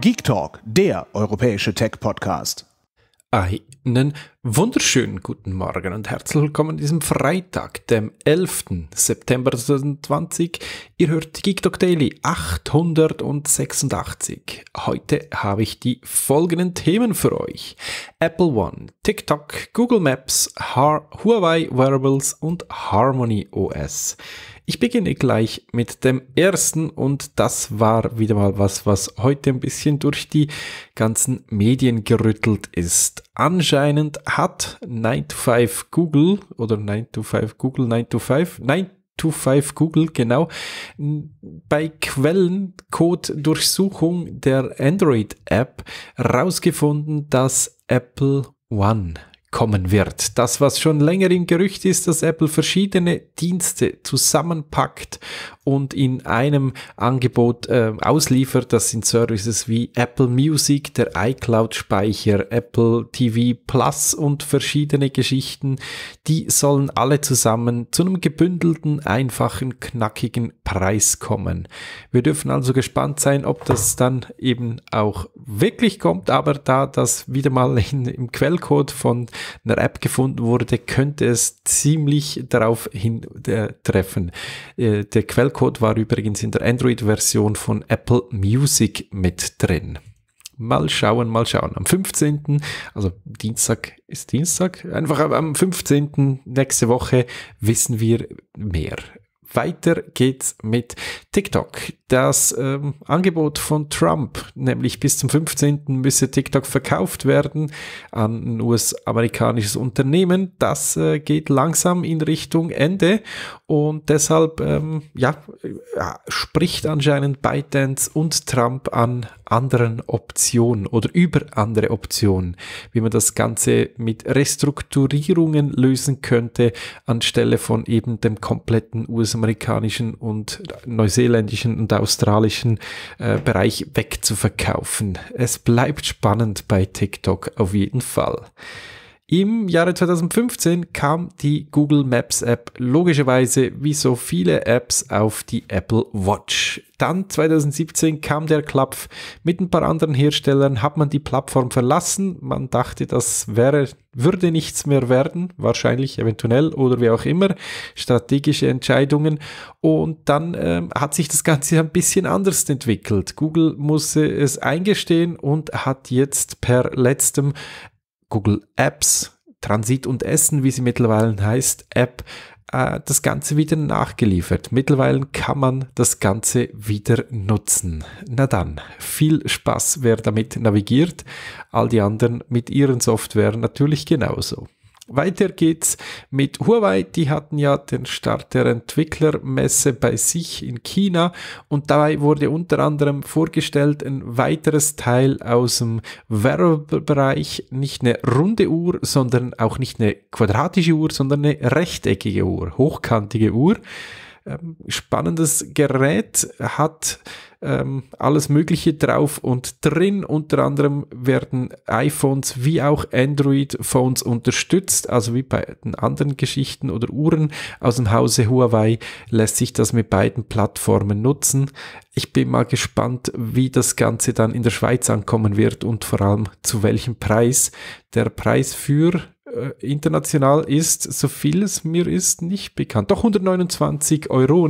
Geek Talk, der europäische Tech-Podcast. Einen wunderschönen guten Morgen und herzlich willkommen an diesem Freitag, dem 11. September 2020. Ihr hört Geek Talk Daily 886. Heute habe ich die folgenden Themen für euch. Apple One, TikTok, Google Maps, Huawei Wearables und Harmony OS. Ich beginne gleich mit dem ersten und das war wieder mal was, was heute ein bisschen durch die ganzen Medien gerüttelt ist. Anscheinend hat 9 to 5 Google oder 9 to 5 Google 9 to 5 9 to 5 Google, genau, bei Quellencode-Durchsuchung der Android-App rausgefunden, dass Apple One kommen wird. Das, was schon länger im Gerücht ist, dass Apple verschiedene Dienste zusammenpackt und in einem Angebot äh, ausliefert. Das sind Services wie Apple Music, der iCloud-Speicher, Apple TV Plus und verschiedene Geschichten. Die sollen alle zusammen zu einem gebündelten, einfachen, knackigen Preis kommen. Wir dürfen also gespannt sein, ob das dann eben auch wirklich kommt. Aber da das wieder mal in, im Quellcode von einer App gefunden wurde, könnte es ziemlich darauf hin äh, treffen. Äh, der Quellcode Quellcode war übrigens in der Android-Version von Apple Music mit drin. Mal schauen, mal schauen. Am 15., also Dienstag ist Dienstag, einfach am 15. nächste Woche wissen wir mehr. Weiter geht's mit TikTok das ähm, Angebot von Trump, nämlich bis zum 15. müsse TikTok verkauft werden an ein US-amerikanisches Unternehmen, das äh, geht langsam in Richtung Ende und deshalb ähm, ja, ja, äh, spricht anscheinend ByteDance und Trump an anderen Optionen oder über andere Optionen, wie man das Ganze mit Restrukturierungen lösen könnte, anstelle von eben dem kompletten US-amerikanischen und neuseeländischen und australischen äh, Bereich wegzuverkaufen. Es bleibt spannend bei TikTok auf jeden Fall. Im Jahre 2015 kam die Google Maps App logischerweise wie so viele Apps auf die Apple Watch. Dann 2017 kam der Klapf. Mit ein paar anderen Herstellern hat man die Plattform verlassen. Man dachte, das wäre, würde nichts mehr werden. Wahrscheinlich, eventuell oder wie auch immer. Strategische Entscheidungen. Und dann ähm, hat sich das Ganze ein bisschen anders entwickelt. Google musste äh, es eingestehen und hat jetzt per letztem Google Apps, Transit und Essen, wie sie mittlerweile heißt, App, äh, das Ganze wieder nachgeliefert. Mittlerweile kann man das Ganze wieder nutzen. Na dann, viel Spaß, wer damit navigiert. All die anderen mit ihren Software natürlich genauso. Weiter geht's mit Huawei. Die hatten ja den Start der Entwicklermesse bei sich in China und dabei wurde unter anderem vorgestellt ein weiteres Teil aus dem Werbebereich. Nicht eine runde Uhr, sondern auch nicht eine quadratische Uhr, sondern eine rechteckige Uhr, hochkantige Uhr. Ähm, spannendes Gerät, hat ähm, alles Mögliche drauf und drin. Unter anderem werden iPhones wie auch Android-Phones unterstützt, also wie bei den anderen Geschichten oder Uhren aus dem Hause Huawei lässt sich das mit beiden Plattformen nutzen. Ich bin mal gespannt, wie das Ganze dann in der Schweiz ankommen wird und vor allem zu welchem Preis. Der Preis für äh, international ist, so viel es mir ist, nicht bekannt. Doch 129 Euro,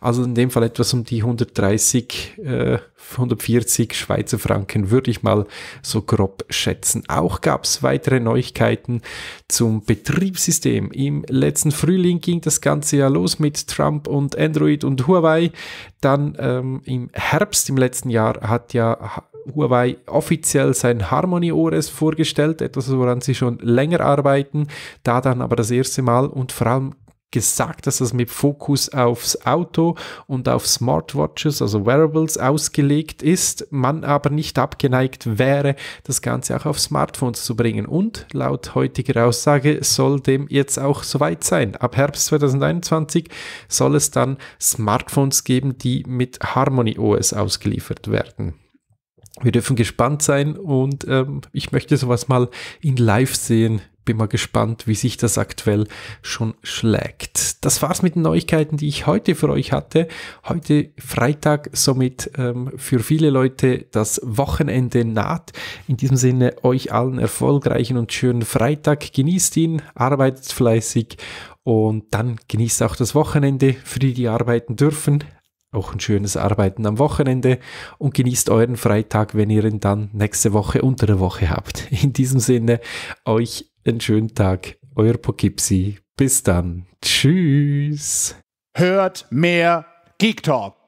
also in dem Fall etwas um die 130, äh, 140 Schweizer Franken würde ich mal so grob schätzen. Auch gab es weitere Neuigkeiten zum Betriebssystem. Im letzten Frühling ging das Ganze ja los mit Trump und Android und Huawei. Dann ähm, im Herbst im letzten Jahr hat ja Huawei offiziell sein Harmony OS vorgestellt, etwas, woran sie schon länger arbeiten, da dann aber das erste Mal und vor allem gesagt, dass das mit Fokus aufs Auto und auf Smartwatches, also Wearables, ausgelegt ist, man aber nicht abgeneigt wäre, das Ganze auch auf Smartphones zu bringen. Und laut heutiger Aussage soll dem jetzt auch soweit sein. Ab Herbst 2021 soll es dann Smartphones geben, die mit Harmony OS ausgeliefert werden wir dürfen gespannt sein und ähm, ich möchte sowas mal in Live sehen. Bin mal gespannt, wie sich das aktuell schon schlägt. Das war's mit den Neuigkeiten, die ich heute für euch hatte. Heute Freitag, somit ähm, für viele Leute das Wochenende naht. In diesem Sinne euch allen erfolgreichen und schönen Freitag. Genießt ihn, arbeitet fleißig und dann genießt auch das Wochenende für die, die arbeiten dürfen auch ein schönes Arbeiten am Wochenende und genießt euren Freitag, wenn ihr ihn dann nächste Woche unter der Woche habt. In diesem Sinne, euch einen schönen Tag, euer Poughkeepsie. Bis dann. Tschüss. Hört mehr Geek Talk.